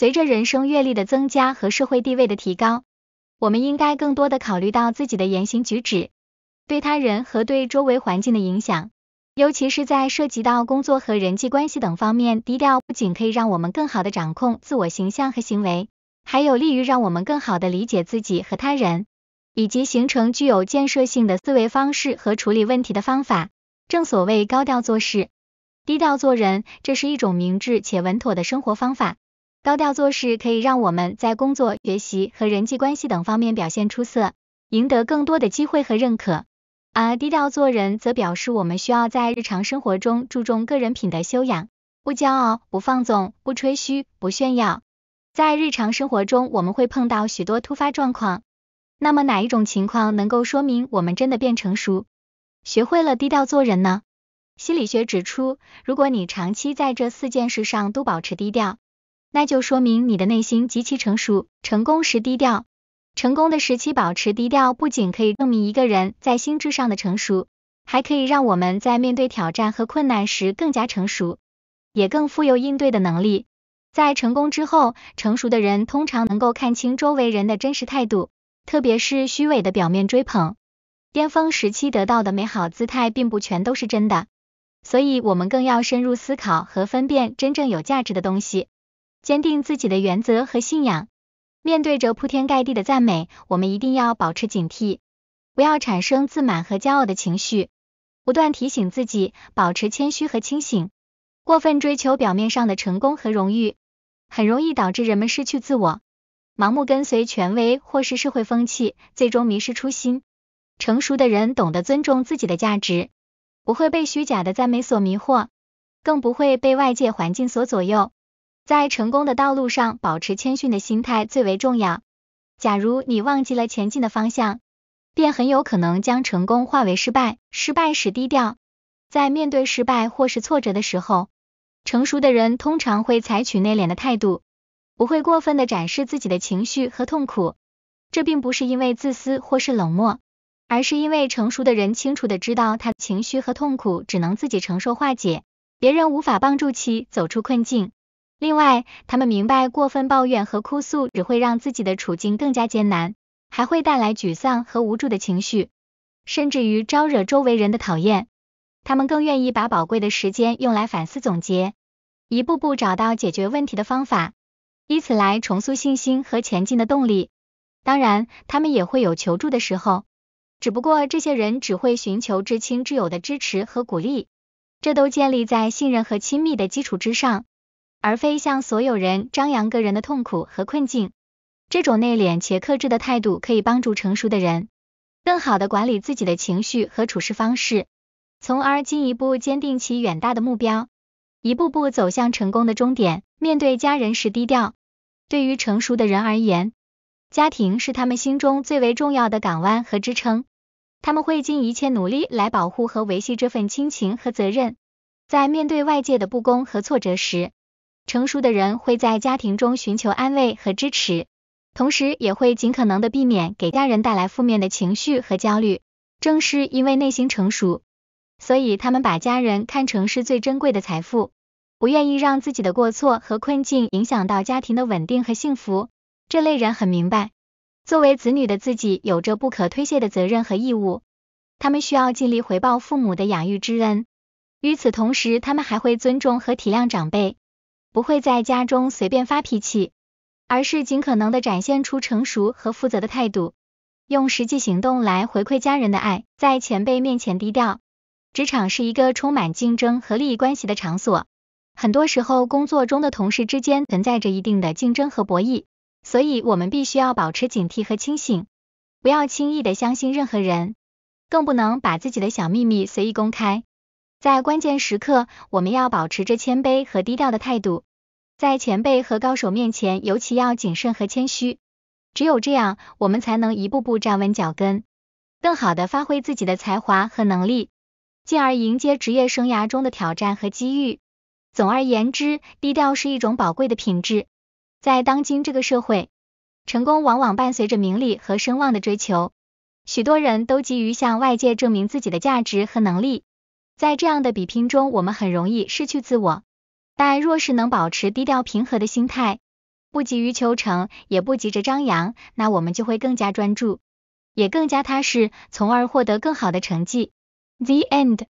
随着人生阅历的增加和社会地位的提高，我们应该更多的考虑到自己的言行举止对他人和对周围环境的影响，尤其是在涉及到工作和人际关系等方面，低调不仅可以让我们更好的掌控自我形象和行为，还有利于让我们更好的理解自己和他人，以及形成具有建设性的思维方式和处理问题的方法。正所谓高调做事，低调做人，这是一种明智且稳妥的生活方法。高调做事可以让我们在工作、学习和人际关系等方面表现出色，赢得更多的机会和认可；而低调做人则表示我们需要在日常生活中注重个人品德修养，不骄傲、不放纵、不吹嘘、不炫耀。在日常生活中，我们会碰到许多突发状况，那么哪一种情况能够说明我们真的变成熟，学会了低调做人呢？心理学指出，如果你长期在这四件事上都保持低调，那就说明你的内心极其成熟，成功时低调，成功的时期保持低调，不仅可以证明一个人在心智上的成熟，还可以让我们在面对挑战和困难时更加成熟，也更富有应对的能力。在成功之后，成熟的人通常能够看清周围人的真实态度，特别是虚伪的表面追捧。巅峰时期得到的美好姿态，并不全都是真的，所以我们更要深入思考和分辨真正有价值的东西。坚定自己的原则和信仰，面对着铺天盖地的赞美，我们一定要保持警惕，不要产生自满和骄傲的情绪，不断提醒自己保持谦虚和清醒。过分追求表面上的成功和荣誉，很容易导致人们失去自我，盲目跟随权威或是社会风气，最终迷失初心。成熟的人懂得尊重自己的价值，不会被虚假的赞美所迷惑，更不会被外界环境所左右。在成功的道路上，保持谦逊的心态最为重要。假如你忘记了前进的方向，便很有可能将成功化为失败。失败时低调，在面对失败或是挫折的时候，成熟的人通常会采取内敛的态度，不会过分的展示自己的情绪和痛苦。这并不是因为自私或是冷漠，而是因为成熟的人清楚的知道，他情绪和痛苦只能自己承受化解，别人无法帮助其走出困境。另外，他们明白过分抱怨和哭诉只会让自己的处境更加艰难，还会带来沮丧和无助的情绪，甚至于招惹周围人的讨厌。他们更愿意把宝贵的时间用来反思总结，一步步找到解决问题的方法，以此来重塑信心和前进的动力。当然，他们也会有求助的时候，只不过这些人只会寻求至亲至友的支持和鼓励，这都建立在信任和亲密的基础之上。而非向所有人张扬个人的痛苦和困境，这种内敛且克制的态度可以帮助成熟的人更好的管理自己的情绪和处事方式，从而进一步坚定其远大的目标，一步步走向成功的终点。面对家人时低调，对于成熟的人而言，家庭是他们心中最为重要的港湾和支撑，他们会尽一切努力来保护和维系这份亲情和责任。在面对外界的不公和挫折时，成熟的人会在家庭中寻求安慰和支持，同时也会尽可能的避免给家人带来负面的情绪和焦虑。正是因为内心成熟，所以他们把家人看成是最珍贵的财富，不愿意让自己的过错和困境影响到家庭的稳定和幸福。这类人很明白，作为子女的自己有着不可推卸的责任和义务，他们需要尽力回报父母的养育之恩。与此同时，他们还会尊重和体谅长辈。不会在家中随便发脾气，而是尽可能的展现出成熟和负责的态度，用实际行动来回馈家人的爱。在前辈面前低调，职场是一个充满竞争和利益关系的场所，很多时候工作中的同事之间存在着一定的竞争和博弈，所以我们必须要保持警惕和清醒，不要轻易的相信任何人，更不能把自己的小秘密随意公开。在关键时刻，我们要保持着谦卑和低调的态度，在前辈和高手面前，尤其要谨慎和谦虚。只有这样，我们才能一步步站稳脚跟，更好的发挥自己的才华和能力，进而迎接职业生涯中的挑战和机遇。总而言之，低调是一种宝贵的品质。在当今这个社会，成功往往伴随着名利和声望的追求，许多人都急于向外界证明自己的价值和能力。在这样的比拼中，我们很容易失去自我。但若是能保持低调平和的心态，不急于求成，也不急着张扬，那我们就会更加专注，也更加踏实，从而获得更好的成绩。The end。